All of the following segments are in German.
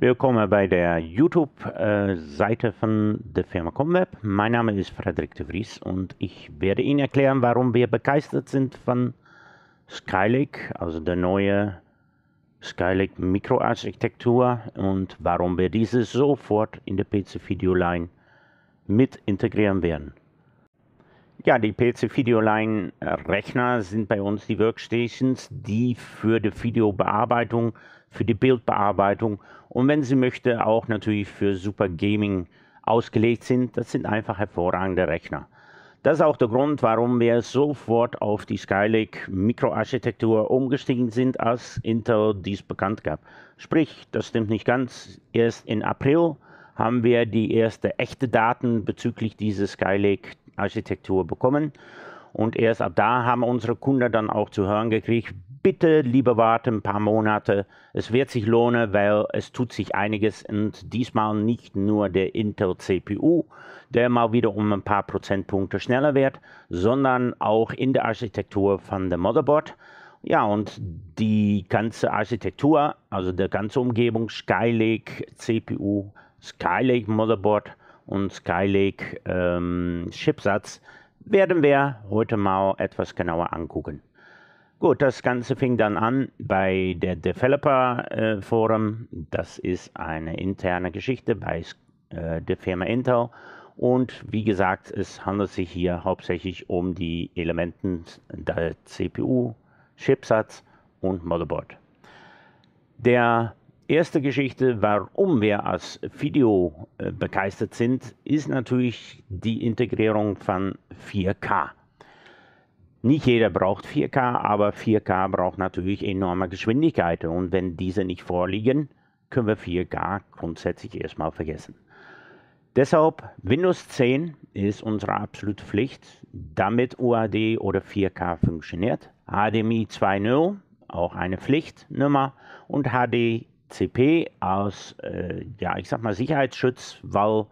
Willkommen bei der YouTube-Seite von der Firma Comweb. Mein Name ist Frederik de Vries und ich werde Ihnen erklären, warum wir begeistert sind von Skylake, also der neue Skylake Mikroarchitektur und warum wir diese sofort in der PC-Video-Line mit integrieren werden. Ja, die PC-Video-Line-Rechner sind bei uns die Workstations, die für die Videobearbeitung bearbeitung für die Bildbearbeitung und wenn sie möchte auch natürlich für Super Gaming ausgelegt sind. Das sind einfach hervorragende Rechner. Das ist auch der Grund, warum wir sofort auf die Skylake Mikroarchitektur umgestiegen sind, als Intel dies bekannt gab. Sprich, das stimmt nicht ganz. Erst in April haben wir die erste echte Daten bezüglich dieser Skylake Architektur bekommen. Und erst ab da haben unsere Kunden dann auch zu hören gekriegt, bitte lieber warten ein paar Monate. Es wird sich lohnen, weil es tut sich einiges und diesmal nicht nur der Intel CPU, der mal wieder um ein paar Prozentpunkte schneller wird, sondern auch in der Architektur von der Motherboard. Ja, und die ganze Architektur, also der ganze Umgebung, Skylake CPU, Skylake Motherboard und Skylake ähm, Chipsatz, werden wir heute mal etwas genauer angucken. Gut, das Ganze fing dann an bei der Developer äh, Forum. Das ist eine interne Geschichte bei äh, der Firma Intel. Und wie gesagt, es handelt sich hier hauptsächlich um die Elementen der CPU, Chipsatz und Motherboard. Der erste Geschichte, warum wir als Video äh, begeistert sind, ist natürlich die Integrierung von 4K. Nicht jeder braucht 4K, aber 4K braucht natürlich enorme Geschwindigkeiten. Und wenn diese nicht vorliegen, können wir 4K grundsätzlich erstmal vergessen. Deshalb Windows 10 ist unsere absolute Pflicht, damit UAD oder 4K funktioniert. HDMI 2.0, auch eine Pflichtnummer. Und HDCP aus, äh, ja, ich sag mal Sicherheitsschutz, weil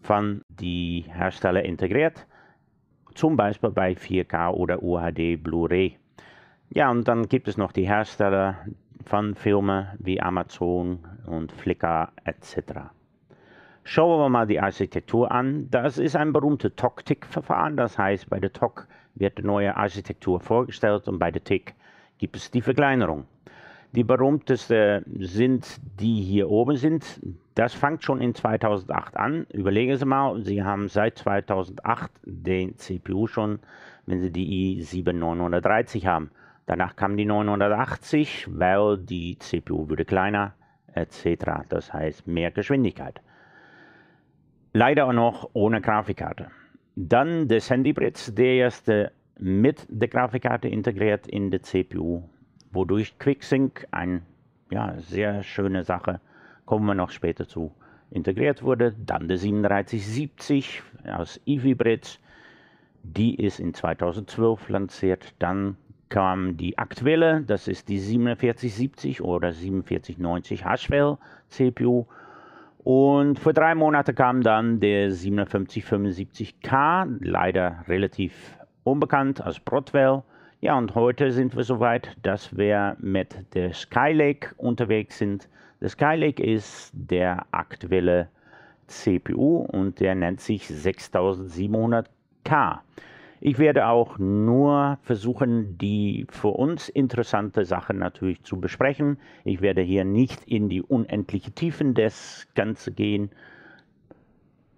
von die Hersteller integriert zum Beispiel bei 4K oder UHD Blu-ray. Ja, und dann gibt es noch die Hersteller von Filmen wie Amazon und Flickr etc. Schauen wir mal die Architektur an. Das ist ein berühmtes TOC-Tick-Verfahren. Das heißt, bei der TOC wird die neue Architektur vorgestellt und bei der TIC gibt es die Verkleinerung. Die berühmtesten sind die hier oben sind. Das fängt schon in 2008 an. Überlegen Sie mal, Sie haben seit 2008 den CPU schon, wenn Sie die i7-930 haben. Danach kam die 980, weil die CPU wurde kleiner etc. Das heißt mehr Geschwindigkeit. Leider auch noch ohne Grafikkarte. Dann der Sandy Bridge, der erste mit der Grafikkarte integriert in der CPU wodurch QuickSync, eine ja, sehr schöne Sache, kommen wir noch später zu, integriert wurde. Dann der 3770 aus Evibridge, die ist in 2012 lanciert. Dann kam die aktuelle, das ist die 4770 oder 4790 Haswell CPU. Und vor drei Monaten kam dann der 5775K, leider relativ unbekannt als Broadwell. Ja, und heute sind wir soweit, dass wir mit der Skylake unterwegs sind. Der Skylake ist der aktuelle CPU und der nennt sich 6700K. Ich werde auch nur versuchen, die für uns interessante Sachen natürlich zu besprechen. Ich werde hier nicht in die unendliche Tiefen des Ganzen gehen.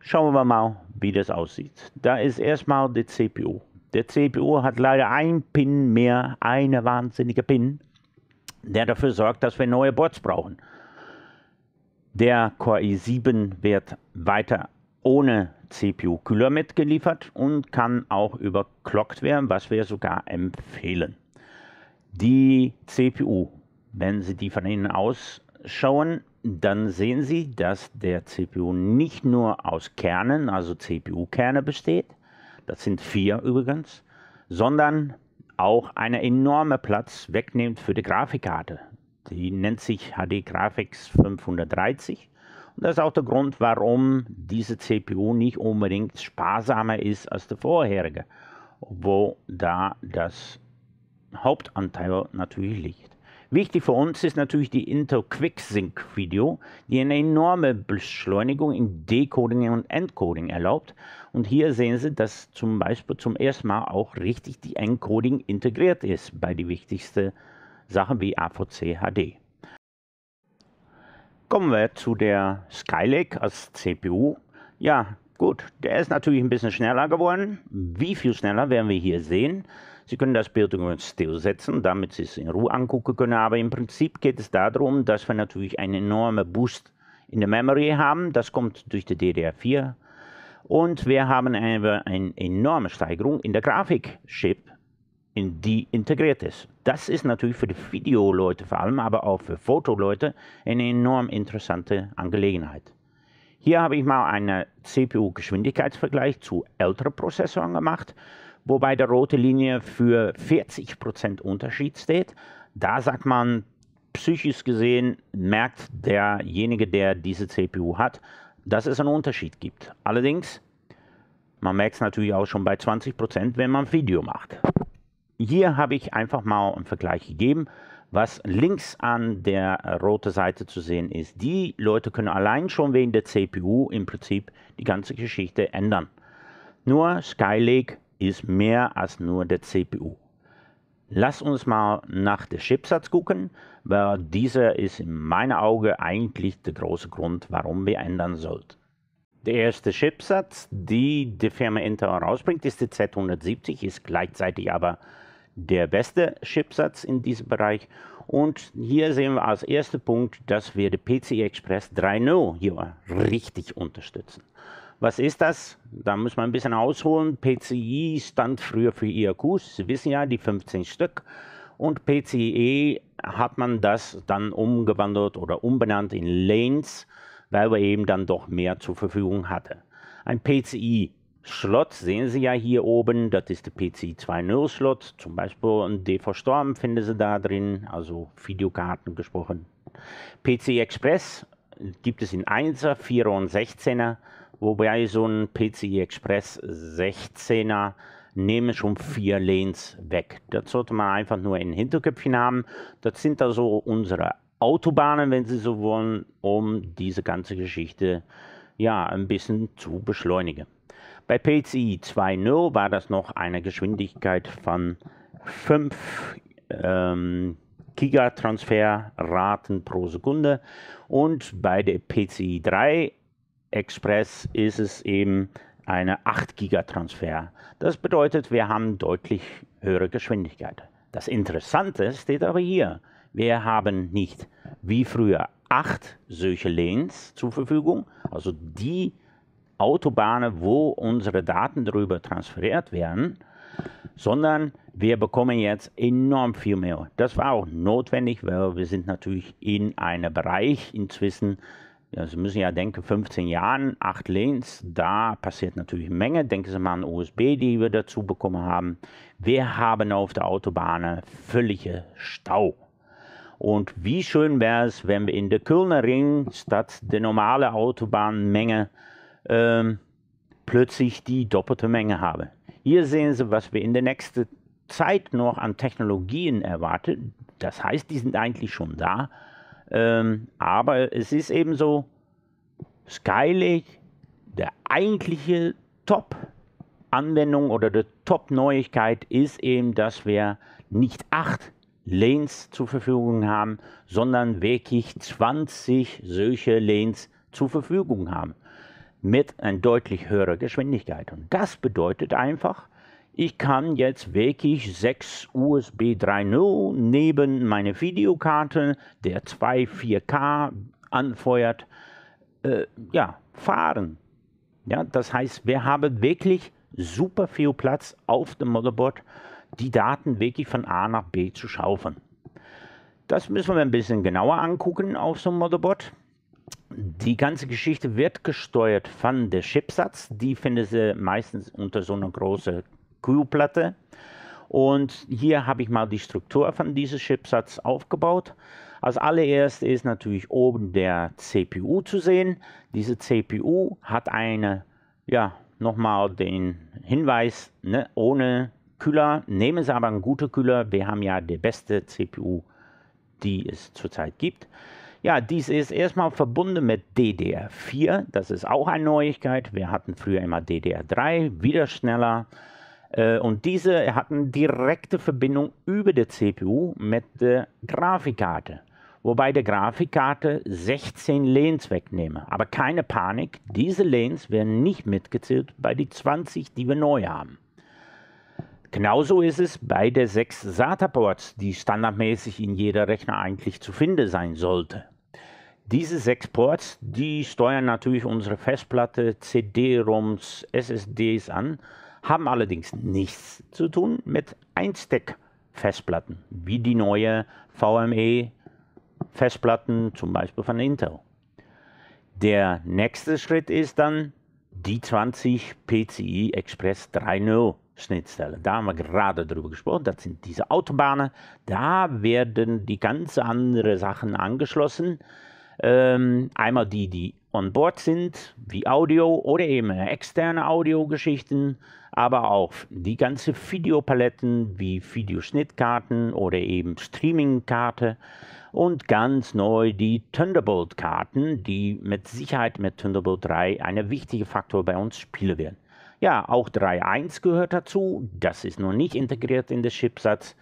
Schauen wir mal, wie das aussieht. Da ist erstmal die CPU. Der CPU hat leider einen Pin mehr, eine wahnsinnige Pin, der dafür sorgt, dass wir neue Boards brauchen. Der Core i7 wird weiter ohne CPU-Kühler mitgeliefert und kann auch überclockt werden, was wir sogar empfehlen. Die CPU, wenn Sie die von innen ausschauen, dann sehen Sie, dass der CPU nicht nur aus Kernen, also CPU-Kerne besteht, das sind vier übrigens, sondern auch einen enormen Platz wegnimmt für die Grafikkarte. Die nennt sich HD Graphics 530. Und das ist auch der Grund, warum diese CPU nicht unbedingt sparsamer ist als die vorherige, wo da das Hauptanteil natürlich liegt. Wichtig für uns ist natürlich die Intel quick sync video die eine enorme Beschleunigung in Decoding und Encoding erlaubt. Und hier sehen Sie, dass zum Beispiel zum ersten Mal auch richtig die Encoding integriert ist bei die wichtigsten Sachen wie AVC HD. Kommen wir zu der Skylake als CPU. Ja, gut, der ist natürlich ein bisschen schneller geworden. Wie viel schneller werden wir hier sehen? Sie können das Bild übrigens stillsetzen, damit Sie es in Ruhe angucken können. Aber im Prinzip geht es darum, dass wir natürlich einen enormen Boost in der Memory haben. Das kommt durch die DDR4. Und wir haben eine, eine enorme Steigerung in der Grafikchip, in die integriert ist. Das ist natürlich für die Videoleute vor allem, aber auch für Fotoleute eine enorm interessante Angelegenheit. Hier habe ich mal einen CPU-Geschwindigkeitsvergleich zu älteren Prozessoren gemacht wobei der rote Linie für 40 Unterschied steht. Da sagt man, psychisch gesehen merkt derjenige, der diese CPU hat, dass es einen Unterschied gibt. Allerdings, man merkt es natürlich auch schon bei 20 wenn man Video macht. Hier habe ich einfach mal einen Vergleich gegeben. Was links an der roten Seite zu sehen ist, die Leute können allein schon wegen der CPU im Prinzip die ganze Geschichte ändern. Nur Skylake ist mehr als nur der CPU. Lass uns mal nach dem Chipsatz gucken, weil dieser ist in meinen Augen eigentlich der große Grund, warum wir ändern sollten. Der erste Chipsatz, die die Firma Intel herausbringt, ist die Z170, ist gleichzeitig aber der beste Chipsatz in diesem Bereich. Und hier sehen wir als erster Punkt, dass wir den PCI Express 3.0 hier richtig unterstützen. Was ist das? Da muss man ein bisschen ausholen. PCI stand früher für IAQs, Sie wissen ja, die 15 Stück. Und PCE hat man das dann umgewandelt oder umbenannt in Lanes, weil wir eben dann doch mehr zur Verfügung hatte. Ein PCI-Slot sehen Sie ja hier oben, das ist der PCI 2.0-Slot, zum Beispiel ein DV-Storm finden Sie da drin, also Videokarten gesprochen. PCI Express gibt es in 1er, 4er und 16er. Wobei so ein PCI Express 16er nehme schon vier Lanes weg. Das sollte man einfach nur in Hinterköpfchen haben. Das sind da so unsere Autobahnen, wenn Sie so wollen, um diese ganze Geschichte ja ein bisschen zu beschleunigen. Bei PCI 2.0 war das noch eine Geschwindigkeit von 5 ähm, Gigatransferraten pro Sekunde und bei der PCI 3 Express ist es eben eine 8 Gigatransfer. Das bedeutet, wir haben deutlich höhere Geschwindigkeit. Das Interessante steht aber hier. Wir haben nicht wie früher acht solche Lanes zur Verfügung, also die Autobahnen, wo unsere Daten darüber transferiert werden, sondern wir bekommen jetzt enorm viel mehr. Das war auch notwendig, weil wir sind natürlich in einem Bereich inzwischen, Sie müssen ja denken, 15 Jahren, 8 Lanes, da passiert natürlich eine Menge. Denken Sie mal an USB, die wir dazu bekommen haben. Wir haben auf der Autobahn völlige Stau. Und wie schön wäre es, wenn wir in der Kölner Ring statt der normale Autobahnmenge ähm, plötzlich die doppelte Menge haben. Hier sehen Sie, was wir in der nächsten Zeit noch an Technologien erwarten. Das heißt, die sind eigentlich schon da ähm, aber es ist eben so, Skylake, der eigentliche Top-Anwendung oder die Top-Neuigkeit ist eben, dass wir nicht acht Lanes zur Verfügung haben, sondern wirklich 20 solche Lanes zur Verfügung haben. Mit einer deutlich höherer Geschwindigkeit. Und das bedeutet einfach, ich kann jetzt wirklich 6 USB 3.0 neben meine Videokarte, der 2 4K anfeuert, äh, ja, fahren. Ja, das heißt, wir haben wirklich super viel Platz auf dem Motherboard, die Daten wirklich von A nach B zu schaufeln. Das müssen wir ein bisschen genauer angucken auf so einem Motherboard. Die ganze Geschichte wird gesteuert von der Chipsatz. Die findet ihr meistens unter so einer großen Kühlplatte. Und hier habe ich mal die Struktur von diesem Chipsatz aufgebaut. Als allererstes ist natürlich oben der CPU zu sehen. Diese CPU hat eine, ja, nochmal den Hinweis, ne, ohne Kühler, nehmen Sie aber einen guten Kühler. Wir haben ja die beste CPU, die es zurzeit gibt. Ja, dies ist erstmal verbunden mit DDR4. Das ist auch eine Neuigkeit. Wir hatten früher immer DDR3, wieder schneller. Äh, und diese hatten direkte Verbindung über der CPU mit der Grafikkarte. Wobei der Grafikkarte 16 Lanes wegnehme. Aber keine Panik, diese Lanes werden nicht mitgezählt bei den 20, die wir neu haben. Genauso ist es bei der 6 SATA-Ports, die standardmäßig in jeder Rechner eigentlich zu finden sein sollte. Diese 6 Ports, die steuern natürlich unsere Festplatte, CD-ROMs, SSDs an haben allerdings nichts zu tun mit Einsteck-Festplatten, wie die neue VME-Festplatten, zum Beispiel von Intel. Der nächste Schritt ist dann die 20 PCI Express 3.0 Schnittstelle. Da haben wir gerade drüber gesprochen. Das sind diese Autobahnen. Da werden die ganz anderen Sachen angeschlossen. Ähm, einmal die, die on board sind, wie Audio oder eben externe Audiogeschichten, aber auch die ganze Videopaletten wie Videoschnittkarten oder eben Streamingkarte und ganz neu die Thunderbolt-Karten, die mit Sicherheit mit Thunderbolt 3 ein wichtiger Faktor bei uns spielen werden. Ja, auch 3.1 gehört dazu, das ist noch nicht integriert in den Chipsatz.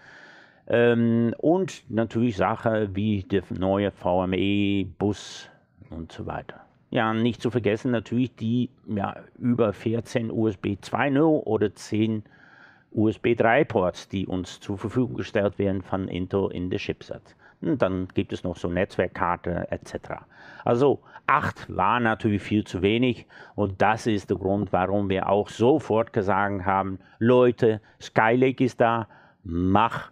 Ähm, und natürlich Sachen wie der neue VME-Bus und so weiter. Ja, nicht zu vergessen natürlich die ja, über 14 USB 2.0 oder 10 USB 3 Ports, die uns zur Verfügung gestellt werden von Intel in der Chipset. Und hm, dann gibt es noch so Netzwerkkarte etc. Also 8 war natürlich viel zu wenig und das ist der Grund, warum wir auch sofort gesagt haben, Leute, Skylake ist da, mach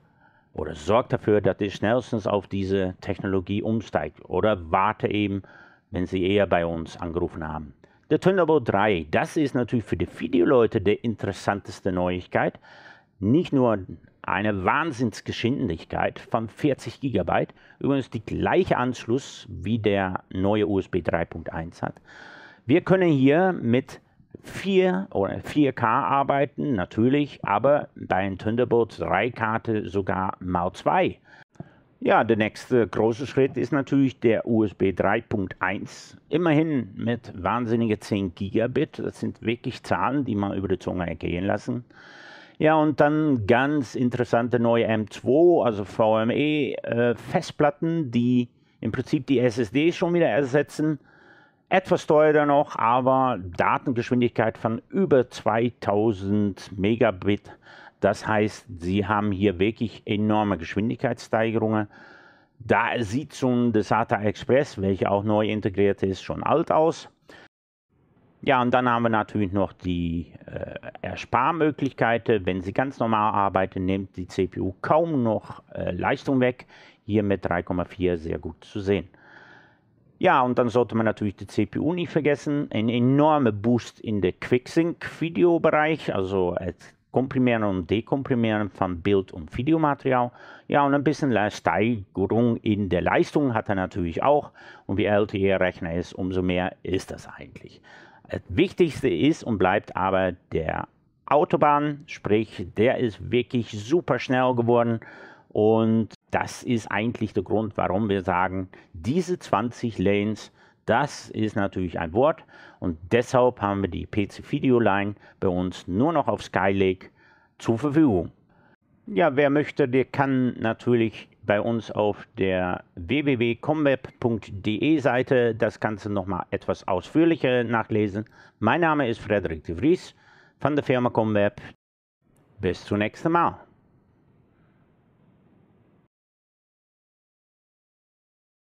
oder sorg dafür, dass ihr schnellstens auf diese Technologie umsteigt oder warte eben wenn sie eher bei uns angerufen haben. Der Thunderbolt 3, das ist natürlich für die Videoleute die interessanteste Neuigkeit. Nicht nur eine Wahnsinnsgeschwindigkeit von 40 GB, übrigens die gleiche Anschluss wie der neue USB 3.1 hat. Wir können hier mit 4 oder 4K arbeiten, natürlich, aber bei einem Thunderbolt 3 Karte sogar Mau 2 ja, der nächste große Schritt ist natürlich der USB 3.1. Immerhin mit wahnsinnigen 10 Gigabit. Das sind wirklich Zahlen, die man über die Zunge ergehen lassen. Ja, und dann ganz interessante neue M2, also VME-Festplatten, äh, die im Prinzip die SSD schon wieder ersetzen. Etwas teurer noch, aber Datengeschwindigkeit von über 2000 Megabit. Das heißt, sie haben hier wirklich enorme Geschwindigkeitssteigerungen. Da sieht schon der SATA Express, welcher auch neu integriert ist, schon alt aus. Ja, und dann haben wir natürlich noch die äh, Ersparmöglichkeiten. Wenn Sie ganz normal arbeiten, nimmt die CPU kaum noch äh, Leistung weg. Hier mit 3,4 sehr gut zu sehen. Ja, und dann sollte man natürlich die CPU nicht vergessen. Ein enormer Boost in der quicksync Sync Videobereich. Also es äh, Komprimieren und Dekomprimieren von Bild- und Videomaterial. Ja, und ein bisschen Steigerung in der Leistung hat er natürlich auch. Und wie älter Ihr Rechner ist, umso mehr ist das eigentlich. Das Wichtigste ist und bleibt aber der Autobahn, sprich, der ist wirklich super schnell geworden. Und das ist eigentlich der Grund, warum wir sagen, diese 20 Lanes das ist natürlich ein Wort und deshalb haben wir die PC Video Line bei uns nur noch auf Skylake zur Verfügung. Ja, wer möchte, der kann natürlich bei uns auf der www.comweb.de Seite das Ganze nochmal etwas ausführlicher nachlesen. Mein Name ist Frederik de Vries von der Firma Comweb. Bis zum nächsten Mal.